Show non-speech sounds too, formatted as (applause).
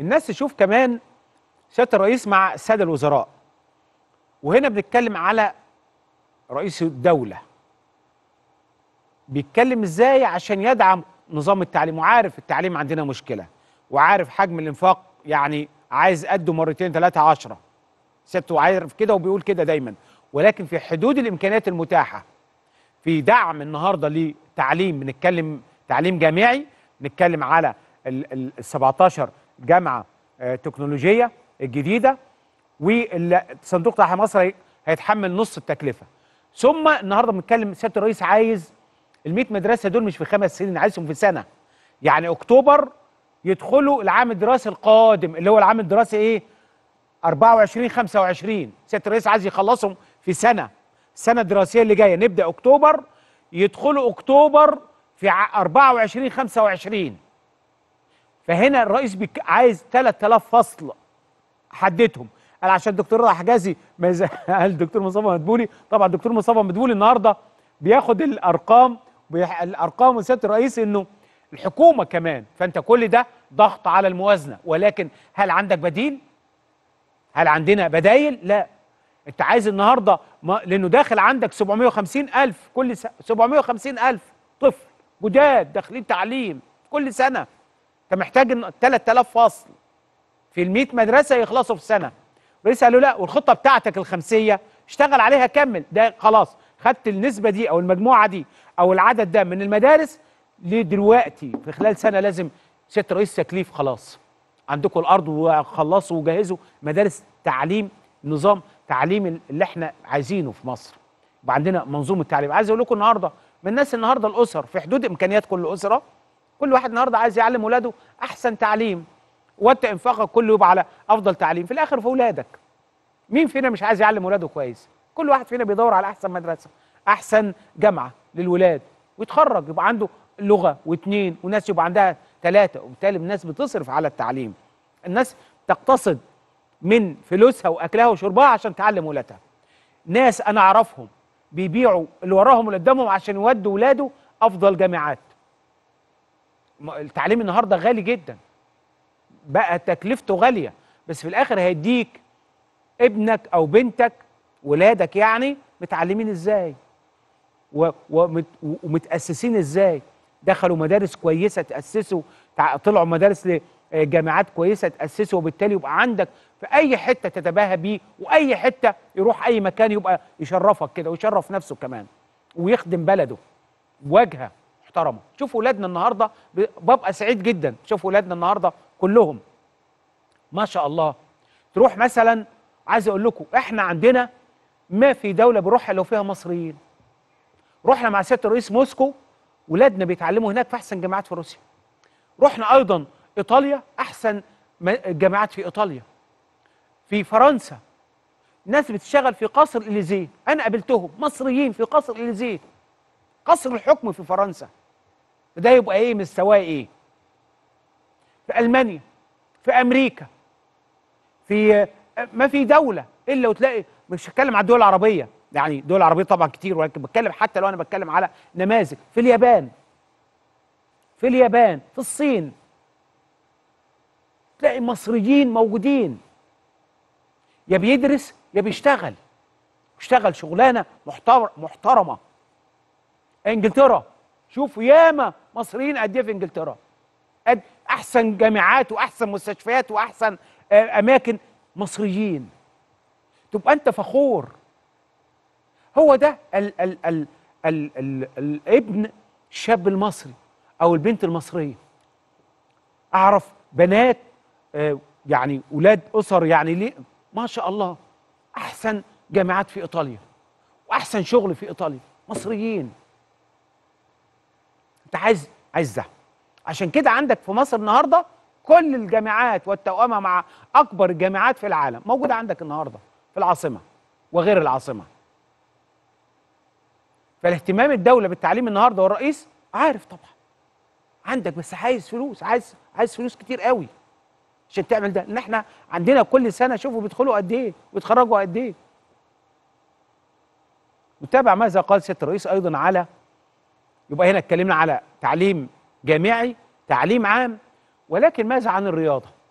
الناس تشوف كمان سياده الرئيس مع الساده الوزراء وهنا بنتكلم على رئيس الدوله بيتكلم ازاي عشان يدعم نظام التعليم وعارف التعليم عندنا مشكله وعارف حجم الانفاق يعني عايز قده مرتين ثلاثه عشرة سيادته عارف كده وبيقول كده دايما ولكن في حدود الامكانيات المتاحه في دعم النهارده لتعليم بنتكلم تعليم جامعي بنتكلم على ال 17 جامعه آه، تكنولوجيه الجديده وصندوق تحت مصر هيتحمل نص التكلفه ثم النهارده بنتكلم سياده الرئيس عايز ال 100 مدرسه دول مش في خمس سنين عايزهم في سنه يعني اكتوبر يدخلوا العام الدراسي القادم اللي هو العام الدراسي ايه 24 25 سياده الرئيس عايز يخلصهم في سنه السنه الدراسيه اللي جايه نبدا اكتوبر يدخلوا اكتوبر في 24 25 فهنا الرئيس بيك عايز 3000 فصل حددهم قال عشان الدكتور رضا حجازي ما (laughs) قال الدكتور مصطفى مدبولي طبعا الدكتور مصطفى مدبولي النهارده بياخد الارقام بيح... الارقام وسياده الرئيس انه الحكومه كمان فانت كل ده ضغط على الموازنه ولكن هل عندك بديل؟ هل عندنا بدايل؟ لا انت عايز النهارده ما... لانه داخل عندك 750 الف كل س... 750 الف طفل جداد داخلين تعليم كل سنه انت محتاج 3000 فصل في ال 100 مدرسه يخلصوا في سنه الرئيس قال له لا والخطه بتاعتك الخمسيه اشتغل عليها كمل ده خلاص خدت النسبه دي او المجموعه دي او العدد ده من المدارس لدلوقتي في خلال سنه لازم سياده رئيس تكليف خلاص عندكم الارض وخلصوا وجهزوا مدارس تعليم نظام تعليم اللي احنا عايزينه في مصر يبقى عندنا منظومه تعليم عايز اقول لكم النهارده من الناس النهارده الاسر في حدود امكانيات كل اسره كل واحد النهارده عايز يعلم ولاده احسن تعليم وانت انفاقك كله يبقى على افضل تعليم في الاخر في اولادك مين فينا مش عايز يعلم ولاده كويس كل واحد فينا بيدور على احسن مدرسه احسن جامعه للولاد ويتخرج يبقى عنده لغه واثنين وناس يبقى عندها ثلاثه وبالتالي الناس بتصرف على التعليم الناس تقتصد من فلوسها واكلها وشربها عشان تعلم ولادها ناس انا اعرفهم بيبيعوا اللي وراهم واللي قدامهم عشان يودوا ولاده افضل جامعات التعليم النهارده غالي جدا بقى تكلفته غاليه بس في الاخر هيديك ابنك او بنتك ولادك يعني متعلمين ازاي ومتاسسين ازاي دخلوا مدارس كويسه تاسسوا طلعوا مدارس لجامعات آه، كويسه تاسسوا وبالتالي يبقى عندك في اي حته تتباهى بيه واي حته يروح اي مكان يبقى يشرفك كده ويشرف نفسه كمان ويخدم بلده واجهه محترمه شوف اولادنا النهارده ببقى سعيد جدا شوف اولادنا النهارده كلهم ما شاء الله تروح مثلا عايز اقول لكم احنا عندنا ما في دوله بروحها لو فيها مصريين رحنا مع سياده الرئيس موسكو ولادنا بيتعلموا هناك في احسن جامعات في روسيا رحنا ايضا ايطاليا احسن جامعات في ايطاليا في فرنسا ناس بتشتغل في قصر اليزيه انا قابلتهم مصريين في قصر اليزيه قصر الحكم في فرنسا فده يبقى ايه مستواه ايه في المانيا في امريكا في ما في دوله الا وتلاقي مش هتكلم على الدول العربيه يعني الدول العربيه طبعا كتير ولكن بتكلم حتى لو انا بتكلم على نماذج في اليابان في اليابان في الصين تلاقي مصريين موجودين يا بيدرس يا بيشتغل اشتغل شغلانه محترمه انجلترا شوفوا ياما مصريين قد ايه في انجلترا قد احسن جامعات واحسن مستشفيات واحسن آه، اماكن مصريين تبقى انت فخور هو ده ال ال ال ال ال الابن الشاب المصري او البنت المصريه اعرف بنات آه، يعني اولاد اسر يعني ليه ما شاء الله احسن جامعات في ايطاليا واحسن شغل في ايطاليا مصريين انت عايز عزه عشان كده عندك في مصر النهارده كل الجامعات والتوأمة مع أكبر الجامعات في العالم موجودة عندك النهاردة في العاصمة وغير العاصمة فالاهتمام الدولة بالتعليم النهاردة والرئيس عارف طبعا عندك بس عايز فلوس عايز عايز فلوس كتير قوي عشان تعمل ده ان احنا عندنا كل سنة شوفوا بيدخلوا قد ايه ويتخرجوا قد ايه متابع ماذا قال سيادة الرئيس ايضا على يبقى هنا اتكلمنا على تعليم جامعي تعليم عام ولكن ماذا عن الرياضه